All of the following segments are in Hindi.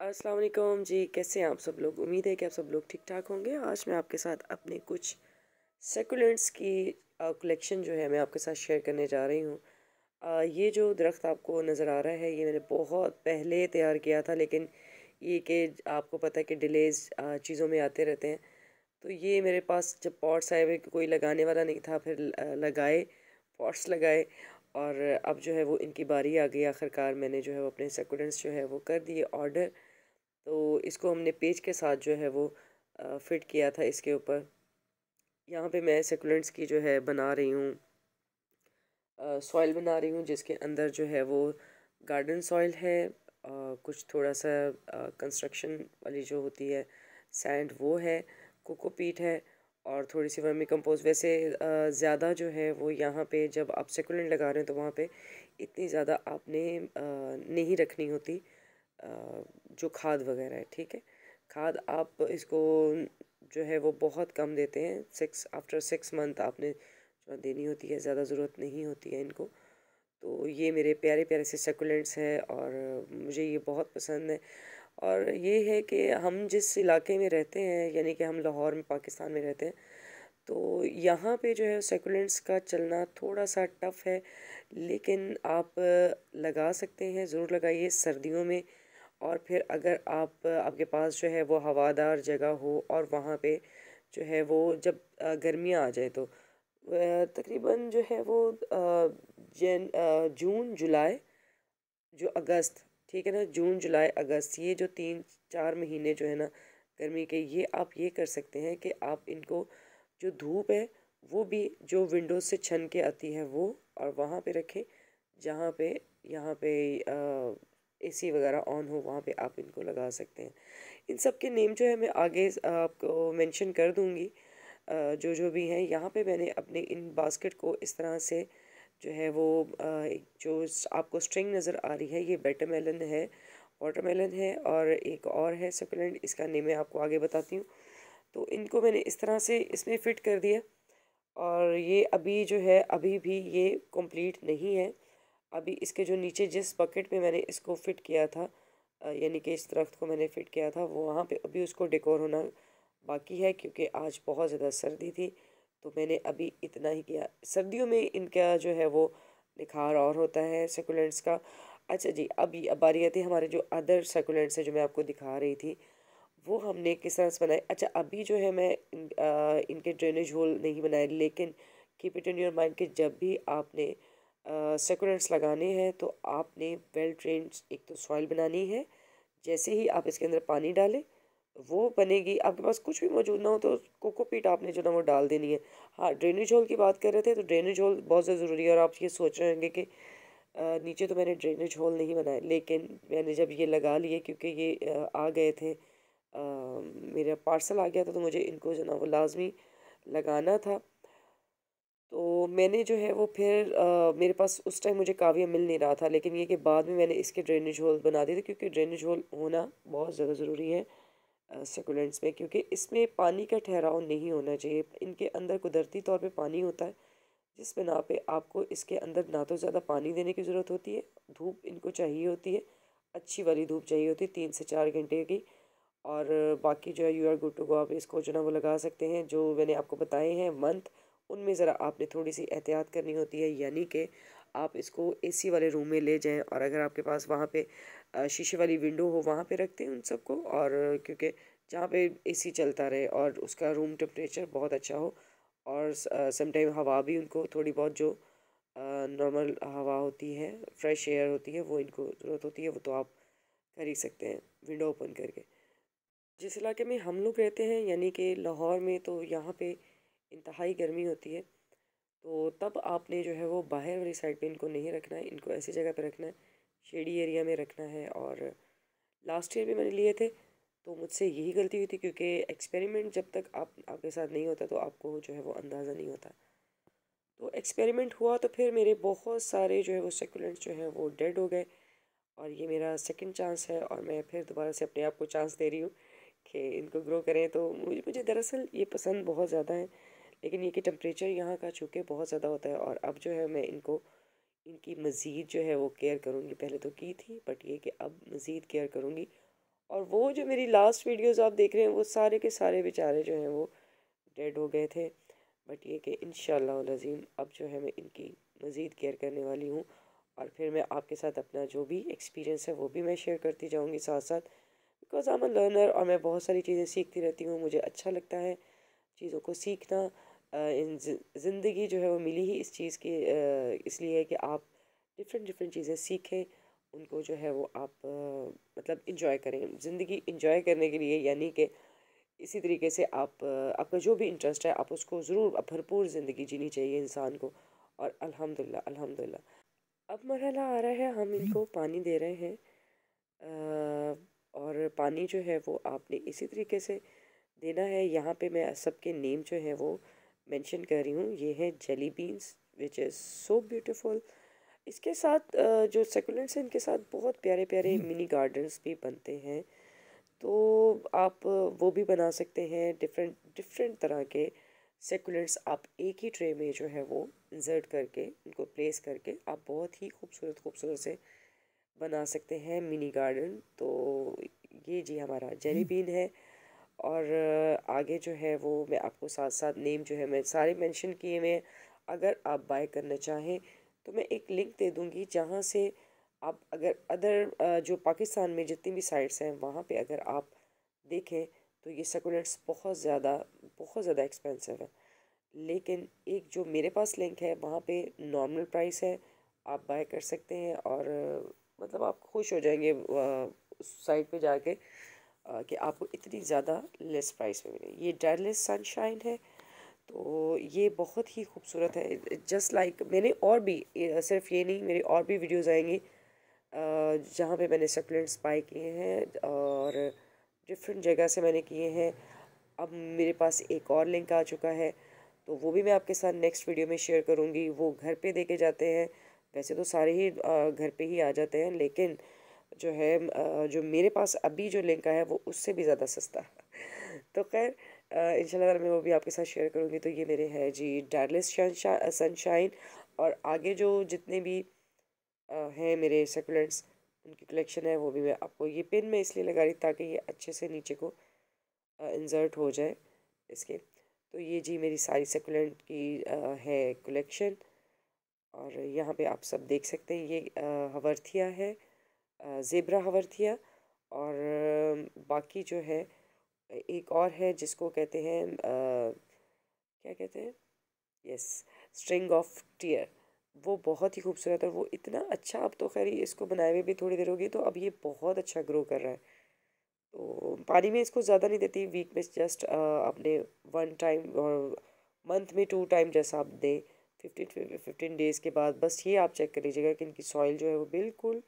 वालेकुम जी कैसे हैं आप सब लोग उम्मीद है कि आप सब लोग ठीक ठाक होंगे आज मैं आपके साथ अपने कुछ सेकुलेंट्स की कलेक्शन जो है मैं आपके साथ शेयर करने जा रही हूँ ये जो दरख्त आपको नज़र आ रहा है ये मैंने बहुत पहले तैयार किया था लेकिन ये कि आपको पता है कि डिलेज चीज़ों में आते रहते हैं तो ये मेरे पास जब पॉट्स आए हुए कोई लगाने वाला नहीं था फिर लगाए पॉट्स लगाए और अब जो है वो इनकी बारी आ गई आखिरकार मैंने जो है वो अपने सेकुलेंट्स जो है वो कर दिए ऑर्डर तो इसको हमने पेज के साथ जो है वो फिट किया था इसके ऊपर यहाँ पे मैं सेकुलेंट्स की जो है बना रही हूँ सॉइल बना रही हूँ जिसके अंदर जो है वो गार्डन सॉइल है आ, कुछ थोड़ा सा कंस्ट्रक्शन वाली जो होती है सैंड वो है कोकोपीट है और थोड़ी सी वर्मी कंपोज वैसे ज़्यादा जो है वो यहाँ पे जब आप सेकुलेंट लगा रहे हैं तो वहाँ पे इतनी ज़्यादा आपने आ, नहीं रखनी होती जो खाद वगैरह है ठीक है खाद आप इसको जो है वो बहुत कम देते हैं सिक्स आफ्टर सिक्स मंथ आपने जो देनी होती है ज़्यादा ज़रूरत नहीं होती है इनको तो ये मेरे प्यारे प्यारे से सेकुलेंट्स हैं और मुझे ये बहुत पसंद है और ये है कि हम जिस इलाके में रहते हैं यानी कि हम लाहौर में पाकिस्तान में रहते हैं तो यहाँ पे जो है सेकुलेंट्स का चलना थोड़ा सा टफ़ है लेकिन आप लगा सकते हैं ज़रूर लगाइए सर्दियों में और फिर अगर आप आपके पास जो है वो हवादार जगह हो और वहाँ पे जो है वो जब गर्मियाँ आ जाए तो तकरीबन जो है वो जन जून जुलाई जो अगस्त ठीक है ना जून जुलाई अगस्त ये जो तीन चार महीने जो है ना गर्मी के ये आप ये कर सकते हैं कि आप इनको जो धूप है वो भी जो विंडोज से छन के आती है वो और वहाँ पे रखें जहाँ पे यहाँ पे आ, एसी वगैरह ऑन हो वहाँ पे आप इनको लगा सकते हैं इन सब के नेम जो है मैं आगे आपको मेंशन कर दूँगी जो जो भी हैं यहाँ पे मैंने अपने इन बास्केट को इस तरह से जो है वो जो आपको स्ट्रिंग नज़र आ रही है ये बेटरमेलन है वाटरमेलन है और एक और है सप्लेंट इसका नेम मैं आपको आगे बताती हूँ तो इनको मैंने इस तरह से इसमें फ़िट कर दिया और ये अभी जो है अभी भी ये कंप्लीट नहीं है अभी इसके जो नीचे जिस बकेट पे मैंने इसको फिट किया था यानी कि इस दरख्त को मैंने फ़िट किया था वो वहाँ पे अभी उसको डेकोर होना बाकी है क्योंकि आज बहुत ज़्यादा सर्दी थी तो मैंने अभी इतना ही किया सर्दियों में इनका जो है वो निखार और होता है सेकुलेंट्स का अच्छा जी अब अब आ हमारे जो अदर सेकुलेंट्स हैं जो मैं आपको दिखा रही थी वो हमने किस तरह से बनाए अच्छा अभी जो है मैं इन, आ, इनके ड्रेनेज होल नहीं बनाए लेकिन keep it in your mind कि जब भी आपने सेकुलेंट्स लगाने हैं तो आपने वेल ट्रेन एक तो सॉइल बनानी है जैसे ही आप इसके अंदर पानी डालें वो बनेगी आपके पास कुछ भी मौजूद ना हो तो कोकोपीट आपने जो ना वो डाल देनी है हाँ ड्रेनेज होल की बात कर रहे थे तो ड्रेनेज होल बहुत ज़्यादा ज़रूरी है और आप ये सोच रहे होंगे कि नीचे तो मैंने ड्रेनेज होल नहीं बनाया लेकिन मैंने जब ये लगा लिए क्योंकि ये आ गए थे आ, मेरा पार्सल आ गया था तो मुझे इनको जो ना वो लाजमी लगाना था मैंने जो है वो फिर आ, मेरे पास उस टाइम मुझे काविया मिल नहीं रहा था लेकिन ये कि बाद में मैंने इसके ड्रेनेज होल बना दिए थे क्योंकि ड्रेनेज होल होना बहुत ज़्यादा ज़रूरी है सेकुलेंट्स में क्योंकि इसमें पानी का ठहराव नहीं होना चाहिए इनके अंदर कुदरती तौर पे पानी होता है जिस बिना पे आपको इसके अंदर ना तो ज़्यादा पानी देने की ज़रूरत होती है धूप इनको चाहिए होती है अच्छी वाली धूप चाहिए होती है तीन से चार घंटे की और बाकी जो है you are good to go आप इसको जो ना वो लगा सकते हैं जो मैंने आपको बताए हैं मंथ उनमें ज़रा आपने थोड़ी सी एहतियात करनी होती है यानी कि आप इसको एसी वाले रूम में ले जाएं और अगर आपके पास वहाँ पे शीशे वाली विंडो हो वहाँ पे रखते हैं उन सबको और क्योंकि जहाँ पे एसी चलता रहे और उसका रूम टेम्परेचर बहुत अच्छा हो और समटाइम हवा भी उनको थोड़ी बहुत जो नॉर्मल हवा होती है फ्रेश एयर होती है वो इनको ज़रूरत होती है वो तो आप कर ही सकते हैं विंडो ओपन करके जिस इलाके में हम लोग रहते हैं यानी कि लाहौर में तो यहाँ पे इंतहाई गर्मी होती है तो तब आपने जो है वो बाहर वाली साइड पे इनको नहीं रखना है इनको ऐसी जगह पे रखना है शेडी एरिया में रखना है और लास्ट ईयर भी मैंने लिए थे तो मुझसे यही गलती हुई थी क्योंकि एक्सपेरिमेंट जब तक आप आपके साथ नहीं होता तो आपको जो है वो अंदाज़ा नहीं होता तो एक्सपेरिमेंट हुआ तो फिर मेरे बहुत सारे जो है वो सेकुलेंट्स जो हैं वो डेड हो गए और ये मेरा सेकेंड चांस है और मैं फिर दोबारा से अपने आप को चांस दे रही हूँ कि इनको ग्रो करें तो मुझे मुझे दरअसल ये पसंद बहुत ज़्यादा है लेकिन ये कि टेम्परेचर यहाँ का चूँकि बहुत ज़्यादा होता है और अब जो है मैं इनको इनकी मज़ीद जो है वो केयर करूँगी पहले तो की थी बट ये कि अब मज़ीद केयर करूँगी और वो जो मेरी लास्ट वीडियोज़ आप देख रहे हैं वो सारे के सारे बेचारे जो हैं वो डेड हो गए थे बट ये कि इन शज़ीम अब जो है मैं इनकी मज़ीद केयर करने वाली हूँ और फिर मैं आपके साथ अपना जो भी एक्सपीरियंस है वो भी मैं शेयर करती जाऊँगी साथ साथ because I am a learner और मैं बहुत सारी चीज़ें सीखती रहती हूँ मुझे अच्छा लगता है चीज़ों को सीखना ज़िंदगी जो है वो मिली ही इस चीज़ की इसलिए है कि आप डिफरेंट डिफरेंट चीज़ें सीखें उनको जो है वो आप मतलब इंजॉय करें ज़िंदगी इंजॉय करने के लिए यानी कि इसी तरीके से आप आपका जो भी इंटरेस्ट है आप उसको ज़रूर भरपूर ज़िंदगी जीनी चाहिए इंसान को और अल्हम्दुलिल्लाह अल्हम्दुलिल्लाह अब मरहला आ रहा है हम इनको पानी दे रहे हैं और पानी जो है वो आपने इसी तरीके से देना है यहाँ पे मैं सबके नेम जो है वो मेंशन कर रही हूँ ये है jelly beans which is so beautiful इसके साथ जो सेकुलेंट्स हैं इनके साथ बहुत प्यारे प्यारे मिनी गार्डन्स भी बनते हैं तो आप वो भी बना सकते हैं डिफरेंट डिफरेंट तरह के सेकुलेंट्स आप एक ही ट्रे में जो है वो इंसर्ट करके उनको प्लेस करके आप बहुत ही खूबसूरत खूबसूरत से बना सकते हैं मिनी गार्डन तो ये जी हमारा जेली बीन हम्म। है और आगे जो है वो मैं आपको साथ साथ नेम जो है मैं सारे मेंशन किए हुए हैं अगर आप बाय करना चाहें तो मैं एक लिंक दे दूँगी जहाँ से आप अगर अदर जो पाकिस्तान में जितनी भी साइट्स हैं वहाँ पे अगर आप देखें तो ये सकुलेंट्स बहुत ज़्यादा बहुत ज़्यादा एक्सपेंसिव है लेकिन एक जो मेरे पास लिंक है वहाँ पर नॉर्मल प्राइस है आप बाय कर सकते हैं और मतलब आप खुश हो जाएंगे साइट पर जाके कि आपको इतनी ज़्यादा लेस प्राइस में मिले ये डरलेस सनशाइन है तो ये बहुत ही खूबसूरत है जस्ट लाइक like, मैंने और भी सिर्फ ये नहीं मेरी और भी वीडियोस आएंगी जहाँ पे मैंने सप्लेंट्स बाई किए हैं और डिफरेंट जगह से मैंने किए हैं अब मेरे पास एक और लिंक आ चुका है तो वो भी मैं आपके साथ नेक्स्ट वीडियो में शेयर करूँगी वो घर पे दे के जाते हैं वैसे तो सारे ही घर पे ही आ जाते हैं लेकिन जो है जो मेरे पास अभी जो लहंगा है वो उससे भी ज़्यादा सस्ता है तो खैर इंशाल्लाह मैं वो भी आपके साथ शेयर करूँगी तो ये मेरे है जी डार्लिस सनशाइन और आगे जो जितने भी हैं मेरे सेकुलेंट्स उनकी कलेक्शन है वो भी मैं आपको ये पिन में इसलिए लगा रही ताकि ये अच्छे से नीचे को इंजर्ट हो जाए इसके तो ये जी मेरी सारी सेकुलेंट की है कलेक्शन और यहाँ पे आप सब देख सकते हैं ये हवर्थिया है ज़ेबरा हवरथिया और बाकी जो है एक और है जिसको कहते हैं क्या कहते हैं यस स्ट्रिंग ऑफ टीयर वो बहुत ही खूबसूरत है वो इतना अच्छा अब तो खैर इसको बनाए हुए भी थोड़ी देर होगी तो अब ये बहुत अच्छा ग्रो कर रहा है तो पानी में इसको ज़्यादा नहीं देती वीक में जस्ट अपने वन टाइम और मंथ में टू टाइम जैसा आप दें फिफ्टीन फिफ्टीन डेज़ के बाद बस ये आप चेक कर लीजिएगा कि इनकी सॉइल जो है वो बिल्कुल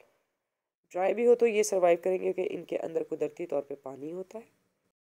ड्राई भी हो तो ये सर्वाइव करेंगे क्योंकि इनके अंदर कुदरती तौर पे पानी होता है